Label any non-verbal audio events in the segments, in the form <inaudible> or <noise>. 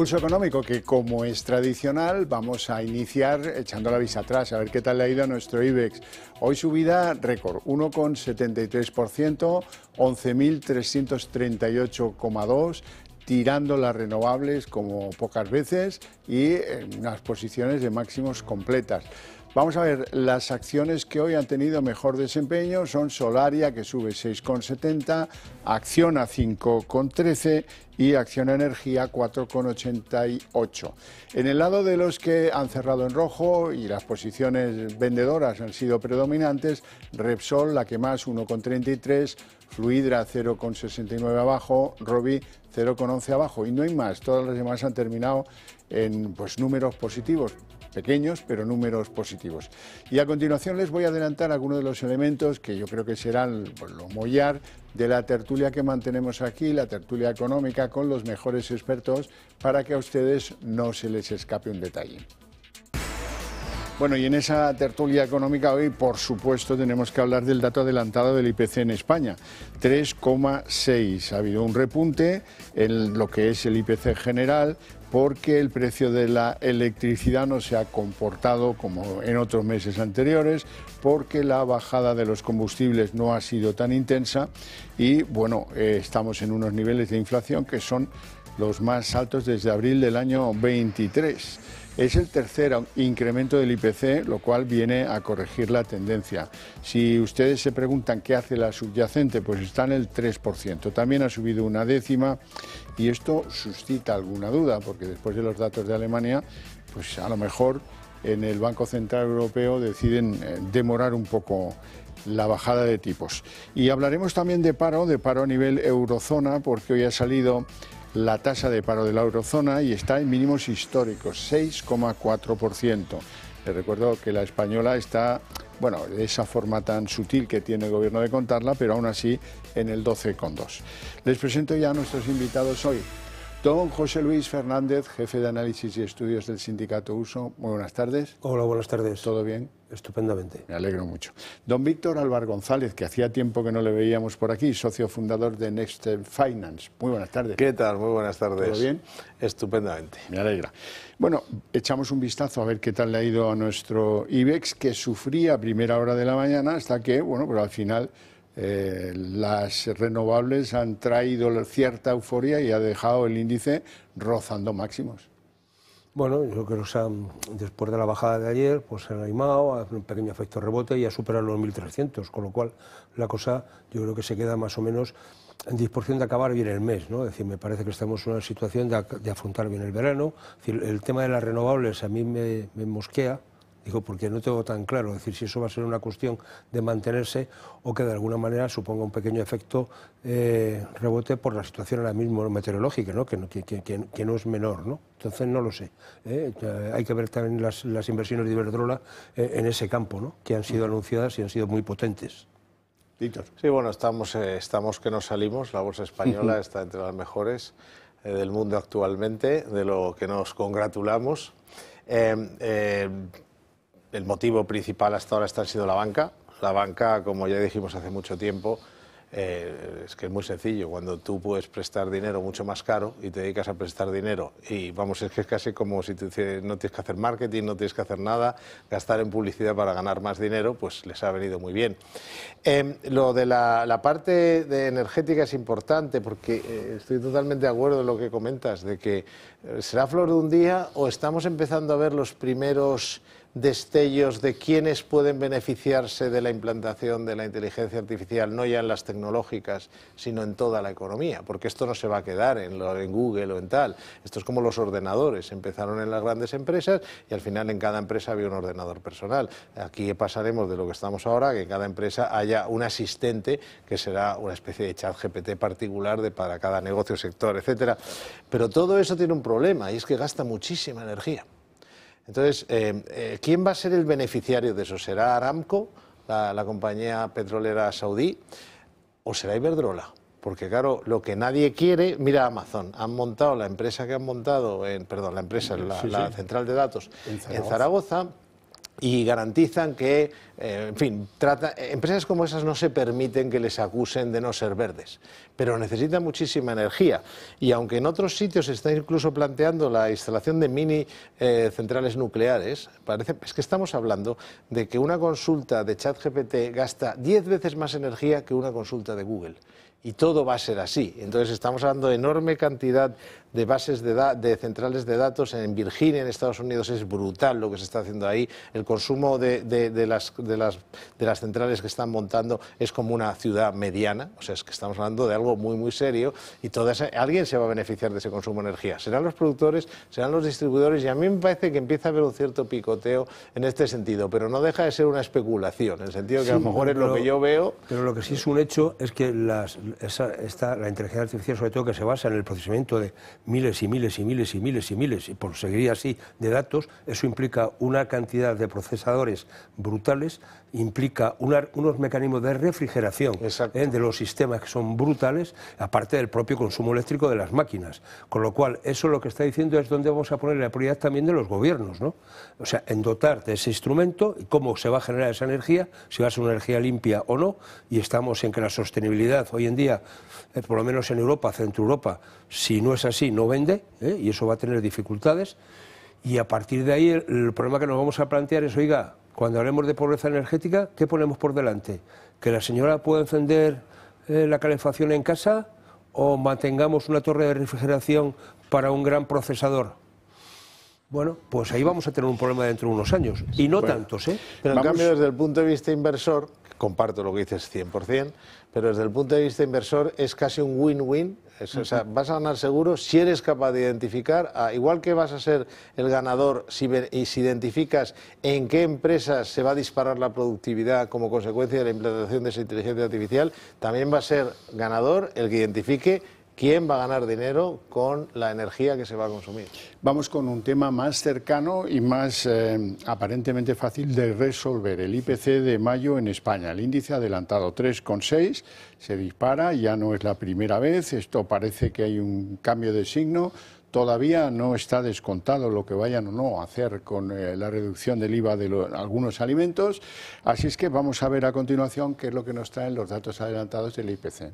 Pulso Económico, que como es tradicional, vamos a iniciar echando la vista atrás, a ver qué tal le ha ido a nuestro IBEX. Hoy subida récord, 1,73%, 11.338,2 tirando las renovables como pocas veces y en unas posiciones de máximos completas. Vamos a ver, las acciones que hoy han tenido mejor desempeño son Solaria, que sube 6,70, Acciona 5,13 y Acciona Energía 4,88. En el lado de los que han cerrado en rojo y las posiciones vendedoras han sido predominantes, Repsol, la que más, 1,33, Fluidra 0,69 abajo, Robi 0,11 abajo. Y no hay más, todas las demás han terminado en pues, números positivos pequeños, pero números positivos. Y a continuación les voy a adelantar algunos de los elementos que yo creo que serán pues, ...lo mollar de la tertulia que mantenemos aquí, la tertulia económica, con los mejores expertos, para que a ustedes no se les escape un detalle. Bueno, y en esa tertulia económica hoy, por supuesto, tenemos que hablar del dato adelantado del IPC en España, 3,6. Ha habido un repunte en lo que es el IPC general, porque el precio de la electricidad no se ha comportado como en otros meses anteriores, porque la bajada de los combustibles no ha sido tan intensa y bueno, eh, estamos en unos niveles de inflación que son los más altos desde abril del año 23. Es el tercer incremento del IPC, lo cual viene a corregir la tendencia. Si ustedes se preguntan qué hace la subyacente, pues está en el 3%. También ha subido una décima y esto suscita alguna duda, porque después de los datos de Alemania, pues a lo mejor en el Banco Central Europeo deciden eh, demorar un poco la bajada de tipos. Y hablaremos también de paro, de paro a nivel eurozona, porque hoy ha salido la tasa de paro de la eurozona y está en mínimos históricos, 6,4%. Les recuerdo que la española está, bueno, de esa forma tan sutil que tiene el gobierno de contarla, pero aún así en el 12,2. Les presento ya a nuestros invitados hoy. Don José Luis Fernández, jefe de análisis y estudios del sindicato Uso. Muy buenas tardes. Hola, buenas tardes. ¿Todo bien? Estupendamente. Me alegro mucho. Don Víctor Álvar González, que hacía tiempo que no le veíamos por aquí, socio fundador de Next Finance. Muy buenas tardes. ¿Qué tal? Muy buenas tardes. ¿Todo bien? Estupendamente. Me alegra. Bueno, echamos un vistazo a ver qué tal le ha ido a nuestro IBEX, que sufría a primera hora de la mañana hasta que, bueno, pero al final eh, las renovables han traído cierta euforia y ha dejado el índice rozando máximos. Bueno, yo creo que después de la bajada de ayer, pues se han animado, a un pequeño efecto rebote y ha superado los 1.300, con lo cual la cosa yo creo que se queda más o menos en disposición de acabar bien el mes, ¿no? Es decir, me parece que estamos en una situación de, afrontar bien el verano. el tema de las renovables a mí me mosquea, Digo, porque no tengo tan claro, decir, si eso va a ser una cuestión de mantenerse o que de alguna manera suponga un pequeño efecto eh, rebote por la situación ahora mismo meteorológica, Que, no es menor, ¿no? Entonces no lo sé. ¿eh? Eh, hay que ver también las, inversiones de Iberdrola en ese campo, ¿no? Que han sido mm. anunciadas y han sido muy potentes. Víctor. Sí, bueno, estamos, estamos que nos salimos, la bolsa española está entre las mejores del mundo actualmente, de lo que nos congratulamos el motivo principal hasta ahora está ha sido la banca. La banca, como ya dijimos hace mucho tiempo, eh, es que es muy sencillo. Cuando tú puedes prestar dinero mucho más caro y te dedicas a prestar dinero, y vamos, es que es casi como si no tienes que hacer marketing, no tienes que hacer nada, gastar en publicidad para ganar más dinero, pues les ha venido muy bien. Em, lo de la, parte de energética es importante porque eh, estoy totalmente de acuerdo en lo que comentas, de que eh, será flor de un día o estamos empezando a ver los primeros destellos de quienes pueden beneficiarse de la implantación de la inteligencia artificial, no ya en las tecnológicas, sino en toda la economía, porque esto no se va a quedar en, Google o en tal. Esto es como los ordenadores, empezaron en las grandes empresas y al final en cada empresa había un ordenador personal. Aquí pasaremos de lo que estamos ahora, que en cada empresa haya un asistente que será una especie de chat GPT particular de para cada negocio, sector, etcétera. Pero todo eso tiene un problema y es que gasta muchísima energía. Entonces, eh, eh, ¿quién va a ser el beneficiario de eso? ¿Será Aramco, la, compañía petrolera saudí, o será Iberdrola? Porque claro, lo que nadie quiere, mira Amazon, han montado la empresa que han montado, en, perdón, la empresa, la, central de datos en Zaragoza y garantizan que, eh, en fin, empresas como esas no se permiten que les acusen de no ser verdes, pero necesitan muchísima energía. Y aunque en otros sitios se está incluso planteando la instalación de mini eh, centrales nucleares, parece, es que estamos hablando de que una consulta de ChatGPT gasta 10 veces más energía que una consulta de Google y todo va a ser así. Entonces estamos hablando de enorme cantidad de bases de, centrales de datos en Virginia, en Estados Unidos, es brutal lo que se está haciendo ahí. El consumo de, las, centrales que están montando es como una ciudad mediana, o sea, es que estamos hablando de algo muy, muy serio y toda alguien se va a beneficiar de ese consumo de energía. Serán los productores, serán los distribuidores y a mí me parece que empieza a haber un cierto picoteo en este sentido, pero no deja de ser una especulación, en el sentido que a lo mejor es lo que yo veo. Pero lo que sí es un hecho es que la inteligencia artificial, sobre todo que se basa en el procesamiento de miles y miles y miles y miles y miles, y por seguir así, de datos, eso implica una cantidad de procesadores brutales implica unos mecanismos de refrigeración ¿eh? de los sistemas que son brutales, aparte del propio consumo eléctrico de las máquinas. Con lo cual, eso lo que está diciendo es dónde vamos a poner la prioridad también de los gobiernos, ¿no? O sea, en dotar de ese instrumento y cómo se va a generar esa energía, si va a ser una energía limpia o no, y estamos en que la sostenibilidad hoy en día, eh, por lo menos en Europa, Centro Europa, si no es así, no vende, ¿eh? y eso va a tener dificultades. Y a partir de ahí, el, el problema que nos vamos a plantear es, oiga, cuando hablemos de pobreza energética, ¿qué ponemos por delante? ¿Que la señora pueda encender eh, la calefacción en casa o mantengamos una torre de refrigeración para un gran procesador? Bueno, pues ahí vamos a tener un problema dentro de unos años. Y no tantos, ¿eh? en cambio, desde el punto de vista inversor, comparto lo que dices 100%, pero desde el punto de vista inversor es casi un win-win. O sea, vas a ganar seguro si eres capaz de identificar, igual que vas a ser el ganador y si identificas en qué empresas se va a disparar la productividad como consecuencia de la implantación de esa inteligencia artificial, también va a ser ganador el que identifique ¿Quién va a ganar dinero con la energía que se va a consumir? Vamos con un tema más cercano y más eh, aparentemente fácil de resolver. El IPC de mayo en España, el índice adelantado 3,6, se dispara, ya no es la primera vez, esto parece que hay un cambio de signo. Todavía no está descontado lo que vayan o no a hacer con eh, la reducción del IVA de algunos alimentos. Así es que vamos a ver a continuación qué es lo que nos traen los datos adelantados del IPC.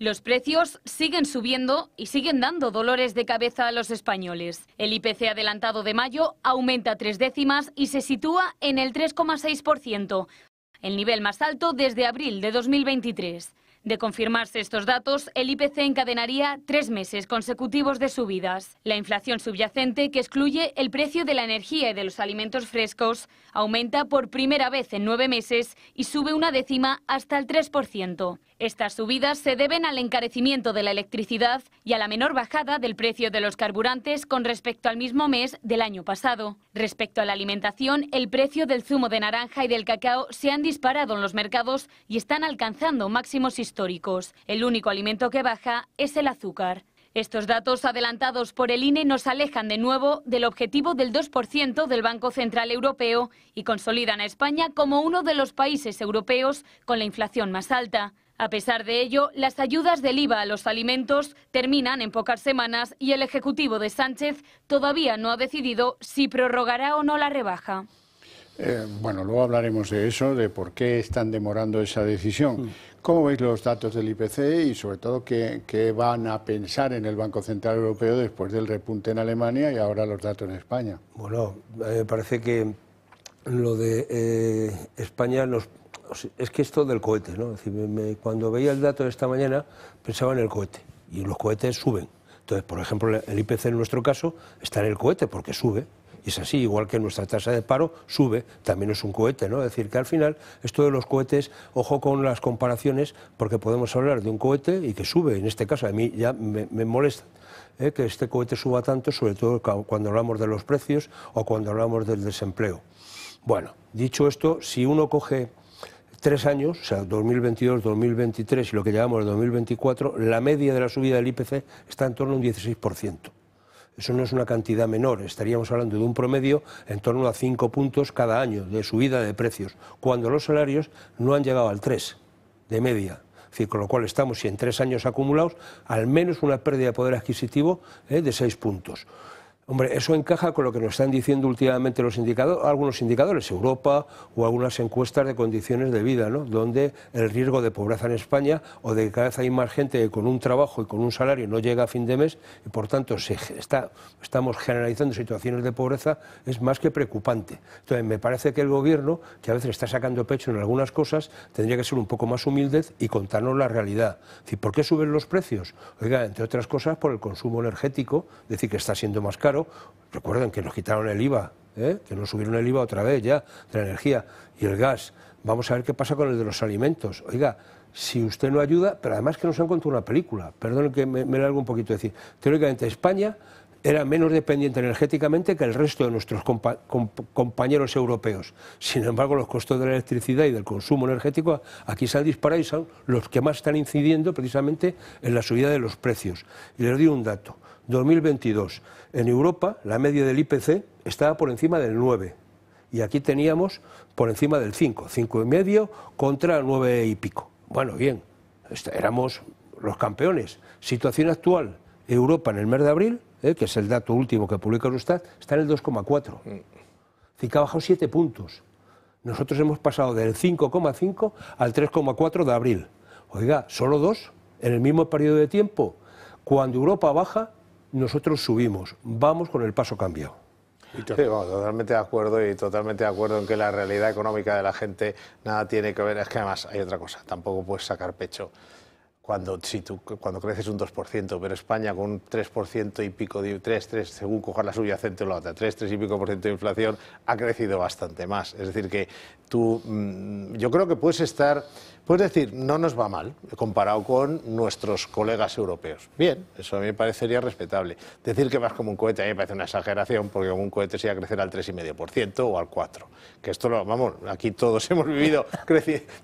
Los precios siguen subiendo y siguen dando dolores de cabeza a los españoles. El IPC adelantado de mayo aumenta tres décimas y se sitúa en el 3,6%, el nivel más alto desde abril de 2023. De confirmarse estos datos, el IPC encadenaría tres meses consecutivos de subidas. La inflación subyacente, que excluye el precio de la energía y de los alimentos frescos, aumenta por primera vez en nueve meses y sube una décima hasta el 3%. Estas subidas se deben al encarecimiento de la electricidad y a la menor bajada del precio de los carburantes con respecto al mismo mes del año pasado. Respecto a la alimentación, el precio del zumo de naranja y del cacao se han disparado en los mercados y están alcanzando máximos históricos. El único alimento que baja es el azúcar. Estos datos adelantados por el INE nos alejan de nuevo del objetivo del 2% del Banco Central Europeo y consolidan a España como uno de los países europeos con la inflación más alta. A pesar de ello, las ayudas del IVA a los alimentos terminan en pocas semanas y el Ejecutivo de Sánchez todavía no ha decidido si prorrogará o no la rebaja. Eh, bueno, luego hablaremos de eso, de por qué están demorando esa decisión. ¿Cómo veis los datos del IPC y sobre todo qué, van a pensar en el Banco Central Europeo después del repunte en Alemania y ahora los datos en España? Bueno, me parece que lo de eh, España nos es que esto del cohete, ¿no? cuando veía el dato de esta mañana pensaba en el cohete y los cohetes suben. Entonces, por ejemplo, el IPC en nuestro caso está en el cohete porque sube. Y es así, igual que nuestra tasa de paro sube, también es un cohete, ¿no? Es decir, que al final esto de los cohetes, ojo con las comparaciones, porque podemos hablar de un cohete y que sube, en este caso a mí ya me, molesta. ¿eh? que este cohete suba tanto, sobre todo cuando hablamos de los precios o cuando hablamos del desempleo. Bueno, dicho esto, si uno coge tres años, o sea, 2022, 2023 y lo que llevamos de 2024, la media de la subida del IPC está en torno a un 16%. Eso no es una cantidad menor, estaríamos hablando de un promedio en torno a cinco puntos cada año de subida de precios, cuando los salarios no han llegado al 3 de media. con lo cual estamos, si en tres años acumulados, al menos una pérdida de poder adquisitivo eh, de seis puntos. Hombre, eso encaja con lo que nos están diciendo últimamente los indicadores, algunos indicadores, Europa o algunas encuestas de condiciones de vida, donde el riesgo de pobreza en España o de que cada vez hay más gente que con un trabajo y con un salario no llega a fin de mes y por tanto se está, estamos generalizando situaciones de pobreza, es más que preocupante. Entonces, me parece que el gobierno, que a veces está sacando pecho en algunas cosas, tendría que ser un poco más humilde y contarnos la realidad. Es decir, ¿Por qué suben los precios? Oiga, entre otras cosas, por el consumo energético, es decir, que está siendo más caro Recuerden que nos quitaron el IVA, ¿eh? que nos subieron el IVA otra vez ya, de la energía y el gas. Vamos a ver qué pasa con el de los alimentos. Oiga, si usted no ayuda, pero además que nos han contado una película, perdón que me, me largo un poquito decir, teóricamente España era menos dependiente energéticamente que el resto de nuestros compañeros europeos. Sin embargo, los costos de la electricidad y del consumo energético aquí se han disparado y son los que más están incidiendo precisamente en la subida de los precios. Y les doy un dato. 2022. En Europa, la media del IPC estaba por encima del 9 y aquí teníamos por encima del 5, 5 y medio contra 9 y pico. Bueno, bien, este, éramos los campeones. Situación actual, Europa en el mes de abril, eh, que es el dato último que publica Eurostat, está en el 2,4. Mm. Fica ha bajado 7 puntos. Nosotros hemos pasado del 5,5 al 3,4 de abril. Oiga, solo dos en el mismo periodo de tiempo. Cuando Europa baja, nosotros subimos, vamos con el paso cambiado. Sí, totalmente de acuerdo y totalmente de acuerdo en que la realidad económica de la gente nada tiene que ver. Es que además hay otra cosa, tampoco puedes sacar pecho cuando, si tú, cuando creces un 2%, pero España con un 3% y pico, de, 3, según la subyacente o la otra, 3, y pico por ciento de inflación, ha crecido bastante más. Es decir, que tú, mm, yo creo que puedes estar pues decir, no nos va mal comparado con nuestros colegas europeos. Bien, eso a mí me parecería respetable. Decir que vas como un cohete a mí me parece una exageración porque un cohete se iba a crecer al 3,5% o al 4%. Que esto lo, vamos, aquí todos <laughs> hemos vivido,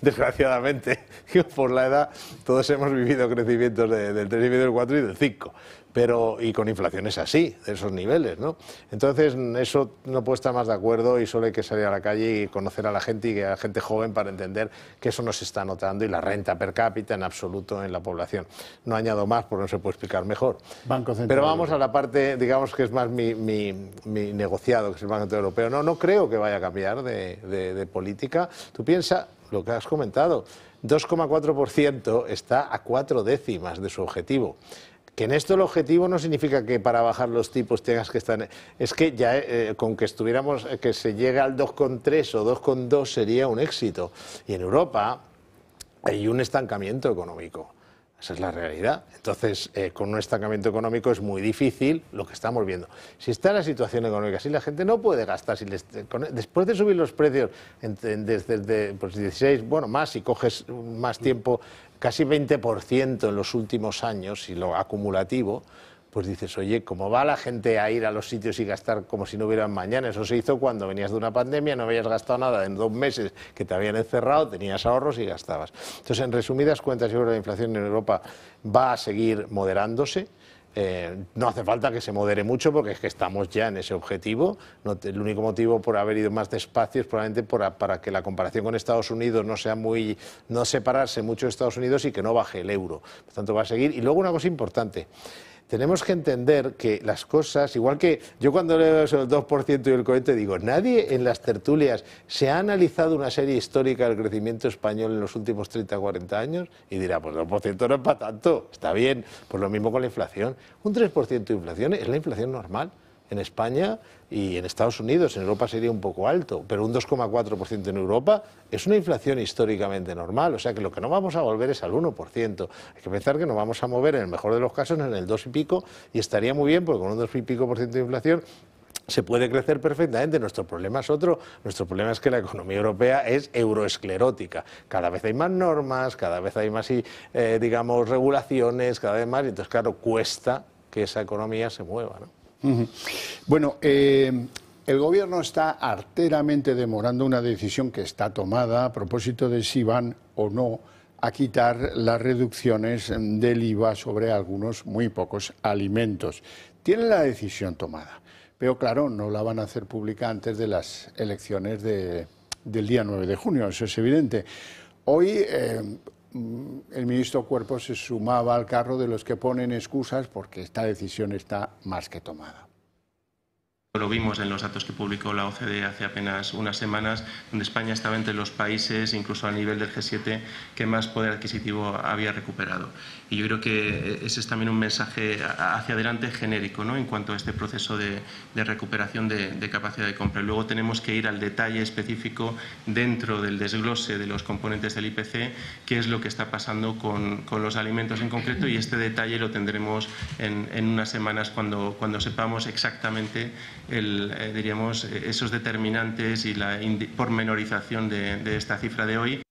desgraciadamente, <laughs> por la edad, todos hemos vivido crecimientos de, del 3,5, del 4 y del 5 pero y con inflaciones así, de esos niveles, ¿no? Entonces, eso no puedo estar más de acuerdo y solo hay que salir a la calle y conocer a la gente y a la gente joven para entender que eso no se está notando y la renta per cápita en absoluto en la población. No añado más porque no se puede explicar mejor. Banco Central. Pero vamos a la parte, digamos que es más mi, negociado, que es el Banco Central Europeo. No, no creo que vaya a cambiar de, de política. Tú piensas lo que has comentado. 2,4% está a cuatro décimas de su objetivo. Y en esto el objetivo no significa que para bajar los tipos tengas que estar... Es que ya eh, eh, con que estuviéramos, eh, que se llegue al 2,3 o 2,2 sería un éxito. Y en Europa hay un estancamiento económico. Esa es la realidad. Entonces, con un estancamiento económico es muy difícil lo que estamos viendo. Si está la situación económica así, si la gente no puede gastar. después de subir los precios desde el 16, pues, bueno, más si coges más tiempo casi 20% en los últimos años y lo acumulativo, pues dices, oye, ¿cómo va la gente a ir a los sitios y gastar como si no hubieran mañana? Eso se hizo cuando venías de una pandemia, no habías gastado nada en dos meses que te habían encerrado, tenías ahorros y gastabas. Entonces, en resumidas cuentas, yo creo que la inflación en Europa va a seguir moderándose eh, no hace falta que se modere mucho porque es que estamos ya en ese objetivo. el único motivo por haber ido más despacio es probablemente para que la comparación con Estados Unidos no sea muy. no separarse mucho de Estados Unidos y que no baje el euro. Por tanto, va a seguir. Y luego una cosa importante tenemos que entender que las cosas, igual que yo cuando leo eso el 2% y el cohete digo, nadie en las tertulias se ha analizado una serie histórica del crecimiento español en los últimos 30, 40 años y dirá, pues 2% no es para tanto, está bien, pues lo mismo con la inflación. Un 3% de inflación es la inflación normal en España y en Estados Unidos, en Europa sería un poco alto, pero un 2,4% en Europa es una inflación históricamente normal, o sea que lo que no vamos a volver es al 1%. Hay que pensar que nos vamos a mover en el mejor de los casos en el 2 y pico y estaría muy bien porque con un 2 y pico por ciento de inflación se puede crecer perfectamente. Nuestro problema es otro. Nuestro problema es que la economía europea es euroesclerótica. Cada vez hay más normas, cada vez hay más, eh, digamos, regulaciones, cada vez más. Y entonces, claro, cuesta que esa economía se mueva. ¿no? Bueno, eh, el gobierno está arteramente demorando una decisión que está tomada a propósito de si van o no a quitar las reducciones del IVA sobre algunos muy pocos alimentos. Tienen la decisión tomada, pero claro, no la van a hacer pública antes de las elecciones del día 9 de junio, eso es evidente. Hoy eh, Mm, el ministro Cuerpo se sumaba al carro de los que ponen excusas porque esta decisión está más que tomada. Lo vimos en los datos que publicó la OCDE hace apenas unas semanas, donde España estaba entre los países, incluso a nivel del G7, que más poder adquisitivo había recuperado. Y yo creo que ese es también un mensaje hacia adelante genérico ¿no? en cuanto a este proceso de, recuperación de, capacidad de compra. Luego tenemos que ir al detalle específico dentro del desglose de los componentes del IPC, qué es lo que está pasando con, los alimentos en concreto y este detalle lo tendremos en, unas semanas cuando, cuando sepamos exactamente el, eh, diríamos, esos determinantes y la pormenorización de, esta cifra de hoy.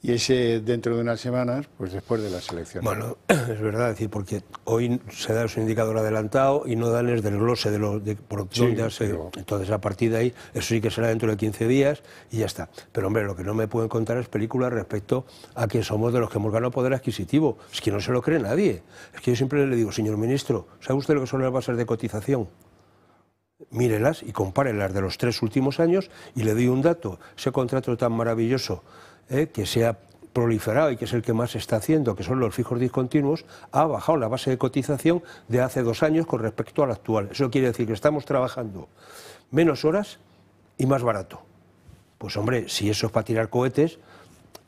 Y ese dentro de unas semanas, pues después de las elecciones. Bueno, <clears throat> es verdad, decir, porque hoy se da su indicador adelantado y no dan el desglose de, lo, de por sí, eh, Entonces, a partir de ahí, eso sí que será dentro de 15 días y ya está. Pero, hombre, lo que no me pueden contar es películas respecto a que somos de los que hemos ganado poder adquisitivo. Es que no se lo cree nadie. Es que yo siempre le digo, señor ministro, ¿sabe usted lo que son las bases de cotización? mírelas y las de los tres últimos años y le doy un dato, ese contrato tan maravilloso eh, que se ha proliferado y que es el que más se está haciendo, que son los fijos discontinuos, ha bajado la base de cotización de hace dos años con respecto al actual. Eso quiere decir que estamos trabajando menos horas y más barato. Pues hombre, si eso es para tirar cohetes,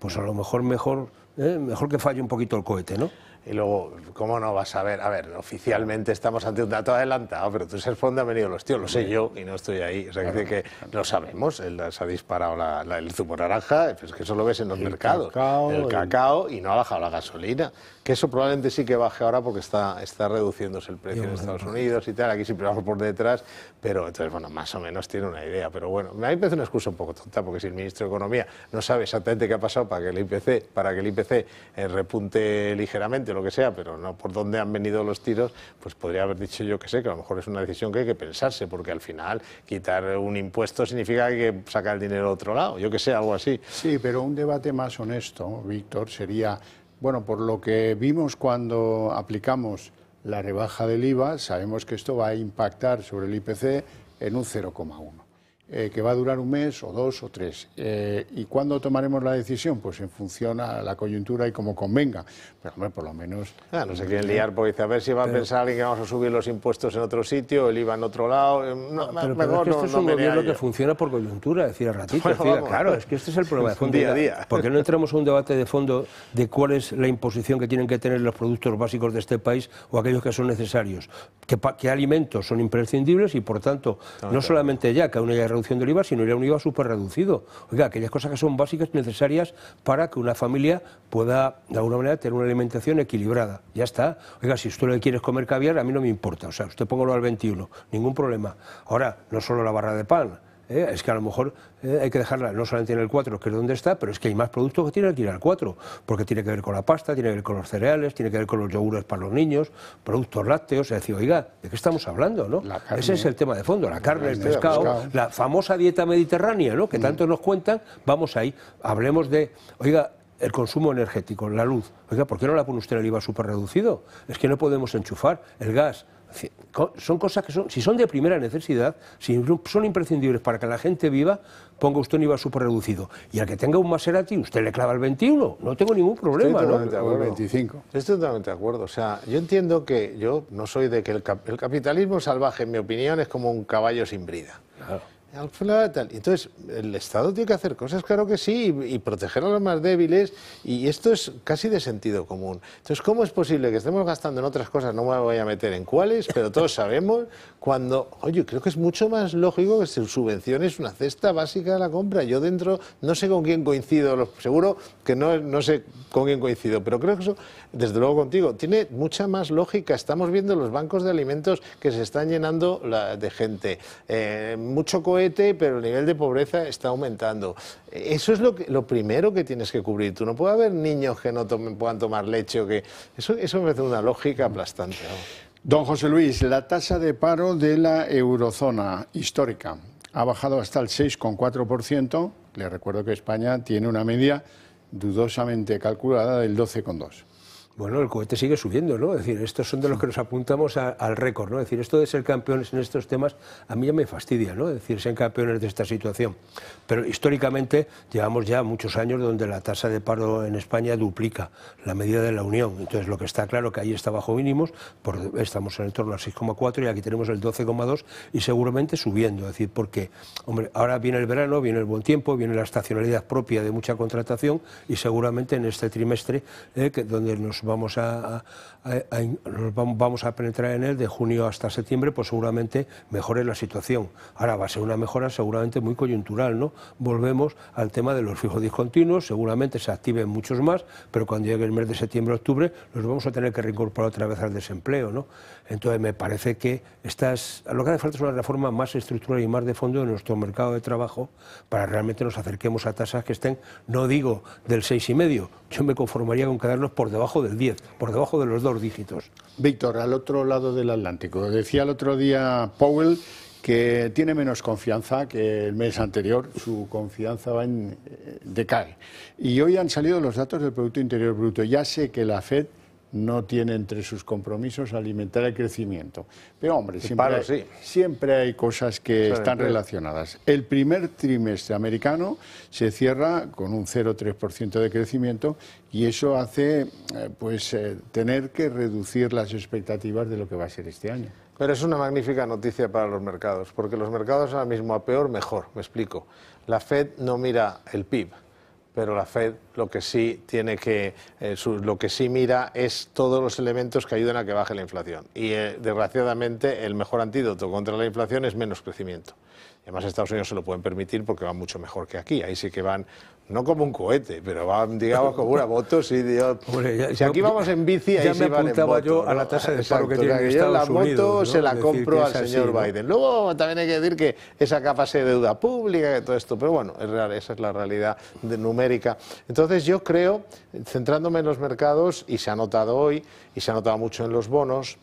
pues a lo mejor mejor, eh, mejor que falle un poquito el cohete, ¿no? Y luego, ¿cómo no vas a ver? A ver, oficialmente estamos ante un dato adelantado, pero tú sabes el fondo han venido los tíos, lo sé yo y no estoy ahí. O sea, que, dice que lo sabemos, él se ha disparado la, el zumo naranja, pues que eso lo ves en los mercados. el cacao y no ha bajado la gasolina. Que eso probablemente sí que baje ahora porque está, está reduciéndose el precio en Estados Unidos y tal. Aquí siempre vamos por detrás, pero entonces, bueno, más o menos tiene una idea. Pero bueno, a mí me parece una excusa un poco tonta porque si el ministro de Economía no sabe exactamente qué ha pasado para que el IPC, para que el IPC eh, repunte ligeramente, lo que sea, pero no por dónde han venido los tiros, pues podría haber dicho yo que sé, que a lo mejor es una decisión que hay que pensarse, porque al final quitar un impuesto significa que hay que sacar el dinero a otro lado, yo que sé, algo así. Sí, pero un debate más honesto, Víctor, sería, bueno, por lo que vimos cuando aplicamos la rebaja del IVA, sabemos que esto va a impactar sobre el IPC en un 0,1. Eh, que va a durar un mes o dos o tres. Eh, ¿Y cuándo tomaremos la decisión? Pues en función a la coyuntura y como convenga. Pero, hombre, por lo menos... Ah, no se quieren liar porque dice, a ver si va a pensar alguien que vamos a subir los impuestos en otro sitio, el IVA en otro lado... Eh, no, mejor pero es que es un gobierno que funciona por coyuntura, es decir, a ratito. claro, es que este es el problema. de <laughs> un día a día. Porque no entramos a un debate de fondo de cuál es la imposición que tienen que tener los productos básicos de este país o aquellos que son necesarios. ¿Qué, alimentos son imprescindibles y, por tanto, no, solamente ya que aún hay ...de oliva, sino era un IVA súper reducido. Oiga, aquellas cosas que son básicas necesarias para que una familia pueda, de alguna manera, tener una alimentación equilibrada. Ya está. Oiga, si usted le quieres comer caviar, a mí no me importa. O sea, usted póngalo al 21, ningún problema. Ahora, no solo la barra de pan, ¿eh? es que a lo mejor ¿eh? hay que dejarla no solamente en el 4, que es donde está, pero es que hay más productos que tienen que ir al 4, porque tiene que ver con la pasta, tiene que ver con los cereales, tiene que ver con los yogures para los niños, productos lácteos, es decir, oiga, ¿de qué estamos hablando? ¿no? Ese es el tema de fondo, la carne, el pescado, la famosa dieta mediterránea, ¿no? que mm. tanto nos cuentan, vamos ahí, hablemos de, oiga, el consumo energético, la luz. Oiga, ¿por qué no la pone usted el IVA súper reducido? Es que no podemos enchufar el gas son cosas que son, si son de primera necesidad, si son imprescindibles para que la gente viva, ponga usted un IVA super reducido. Y al que tenga un Maserati, usted le clava el 21. No tengo ningún problema, Estoy totalmente ¿no? De acuerdo. 25. Estoy totalmente de acuerdo. O sea, yo entiendo que yo no soy de que el capitalismo salvaje, en mi opinión, es como un caballo sin brida. Claro. Entonces, el Estado tiene que hacer cosas, claro que sí, y, proteger a los más débiles, y esto es casi de sentido común. Entonces, ¿cómo es posible que estemos gastando en otras cosas? No me voy a meter en cuáles, pero todos sabemos, cuando, oye, creo que es mucho más lógico que se subvencione una cesta básica de la compra. Yo dentro no sé con quién coincido, seguro que no, no sé con quién coincido, pero creo que eso, desde luego contigo, tiene mucha más lógica. Estamos viendo los bancos de alimentos que se están llenando de gente. Eh, mucho pero el nivel de pobreza está aumentando. Eso es lo, primero que tienes que cubrir. Tú no puede haber niños que no puedan tomar leche que... Eso, eso me parece una lógica aplastante. Don José Luis, la tasa de paro de la eurozona histórica ha bajado hasta el 6,4%. Le recuerdo que España tiene una media dudosamente calculada del 12,2%. Bueno, el cohete sigue subiendo, ¿no? Es decir, estos son de los que nos apuntamos al récord, ¿no? Es decir, esto de ser campeones en estos temas a mí ya me fastidia, ¿no? Es decir, sean campeones de esta situación. Pero históricamente llevamos ya muchos años donde la tasa de paro en España duplica la medida de la Unión. Entonces, lo que está claro que ahí está bajo mínimos, estamos en el torno al 6,4 y aquí tenemos el 12,2 y seguramente subiendo. Es decir, porque, hombre, ahora viene el verano, viene el buen tiempo, viene la estacionalidad propia de mucha contratación y seguramente en este trimestre, eh, donde nos va vamos a, vamos a penetrar en él de junio hasta septiembre, pues seguramente mejore la situación. Ahora va a ser una mejora seguramente muy coyuntural, ¿no? Volvemos al tema de los fijos discontinuos, seguramente se activen muchos más, pero cuando llegue el mes de septiembre, octubre, los vamos a tener que reincorporar otra vez al desempleo, ¿no? Entonces me parece que estas, lo que hace falta es una reforma más estructural y más de fondo de nuestro mercado de trabajo para realmente nos acerquemos a tasas que estén, no digo del 6,5, yo me conformaría con quedarnos por debajo de... 10, por debajo de los dos dígitos. Víctor, al otro lado del Atlántico. Decía el otro día Powell que tiene menos confianza que el mes anterior, su confianza va en eh, decae. Y hoy han salido los datos del Producto Interior Bruto. Ya sé que la Fed no tiene entre sus compromisos alimentar el crecimiento. Pero hombre, siempre, hay, siempre hay cosas que están relacionadas. El primer trimestre americano se cierra con un 0,3% de crecimiento y eso hace eh, pues eh, tener que reducir las expectativas de lo que va a ser este año. Pero es una magnífica noticia para los mercados, porque los mercados ahora mismo a peor mejor, me explico. La Fed no mira el PIB, pero la Fed lo que sí tiene que eh, lo que sí mira es todos los elementos que ayuden a que baje la inflación y eh, desgraciadamente el mejor antídoto contra la inflación es menos crecimiento. Y además Estados Unidos se lo pueden permitir porque va mucho mejor que aquí. Ahí sí que van no como un cohete, pero van, digamos, como una moto, <laughs> si aquí vamos en bici, ahí ya me van apuntaba en yo a la tasa de paro que la moto se la compro al señor Biden. Luego también hay que decir que esa capa de deuda pública, y todo esto, pero bueno, es real, esa es la realidad de, numérica. Entonces yo creo, centrándome en los mercados, y se ha notado hoy, y se ha notado mucho en los bonos,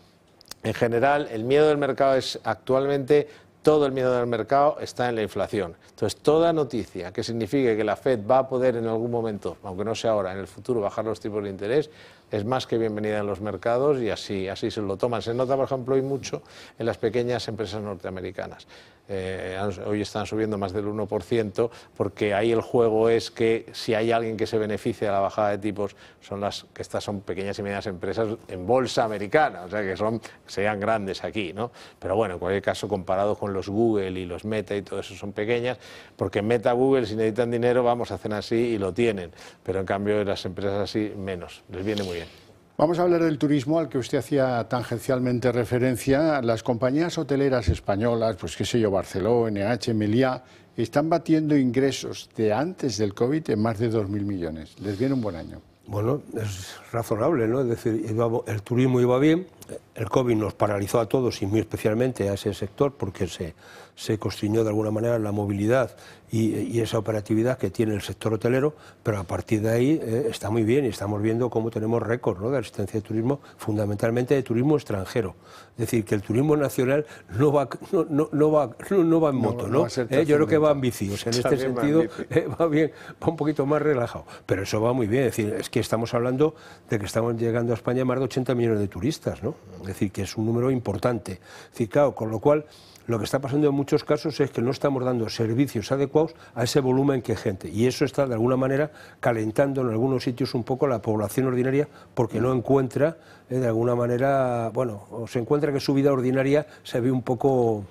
en general, el miedo del mercado es actualmente todo el miedo del mercado está en la inflación. Entonces, toda noticia que signifique que la Fed va a poder en algún momento, aunque no sea ahora, en el futuro bajar los tipos de interés, es más que bienvenida en los mercados y así, así se lo toman. Se nota, por ejemplo, hoy mucho en las pequeñas empresas norteamericanas. Eh, hoy están subiendo más del 1%, porque ahí el juego es que si hay alguien que se beneficia de la bajada de tipos, son las que estas son pequeñas y medianas empresas en bolsa americana, o sea que son, grandes aquí, ¿no? Pero bueno, en cualquier caso, comparado con los Google y los Meta y todo eso, son pequeñas, porque Meta, Google, si necesitan dinero, vamos, hacen así y lo tienen, pero en cambio las empresas así, menos, les viene muy bien. Vamos a hablar del turismo al que usted hacía tangencialmente referencia. Las compañías hoteleras españolas, pues qué sé yo, Barcelona, NH, Meliá, están batiendo ingresos de antes del COVID en más de 2.000 millones. Les viene un buen año. Bueno, es razonable, ¿no? Es decir, el turismo iba bien, el COVID nos paralizó a todos y muy especialmente a ese sector porque se, se construyó de alguna manera la movilidad y, esa operatividad que tiene el sector hotelero, pero a partir de ahí eh, está muy bien y estamos viendo cómo tenemos récord ¿no? de asistencia de turismo, fundamentalmente de turismo extranjero. Es decir, que el turismo nacional no va, va, no, va en moto, ¿no? Eh, yo creo que va en bici, en este sentido eh, va, bien, va un poquito más relajado, pero eso va muy bien. Es decir, es que estamos hablando de que estamos llegando a España más de 80 millones de turistas, ¿no? Es decir, que es un número importante. Es con lo cual lo que está pasando en muchos casos es que no estamos dando servicios adecuados a ese volumen que gente. Y eso está, de alguna manera, calentando en algunos sitios un poco la población ordinaria porque no encuentra, eh, de alguna manera, bueno, o se encuentra que su vida ordinaria se ve un poco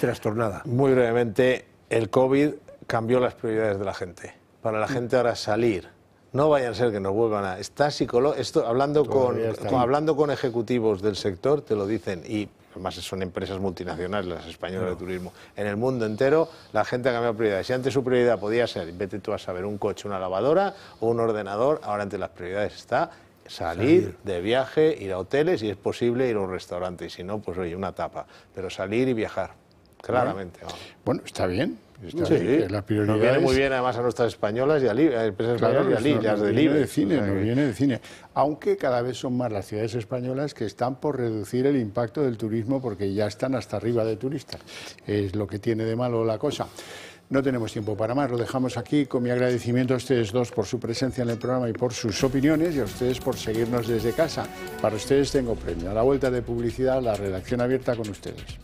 trastornada. Muy brevemente, el COVID cambió las prioridades de la gente. Para la mm. gente ahora salir, no vayan a ser que nos vuelvan a... Está psicológico. hablando con, hablando con ejecutivos del sector, te lo dicen, y además son empresas multinacionales las españolas de turismo, en el mundo entero la gente ha cambiado prioridades. Si antes su prioridad podía ser, vete tú a saber, un coche, una lavadora o un ordenador, ahora entre las prioridades está salir, de viaje, ir a hoteles y si es posible ir a un restaurante y si no, pues oye, una tapa, pero salir y viajar, claramente. bueno está bien sí, nos viene muy bien además a nuestras españolas y a, a empresas españolas y a de libre. cine, viene de cine. Aunque cada vez son más las ciudades españolas que están por reducir el impacto del turismo porque ya están hasta arriba de turistas. Es lo que tiene de malo la cosa. No tenemos tiempo para más, lo dejamos aquí con mi agradecimiento a ustedes dos por su presencia en el programa y por sus opiniones y a ustedes por seguirnos desde casa. Para ustedes tengo premio. A la vuelta de publicidad, la redacción abierta con ustedes.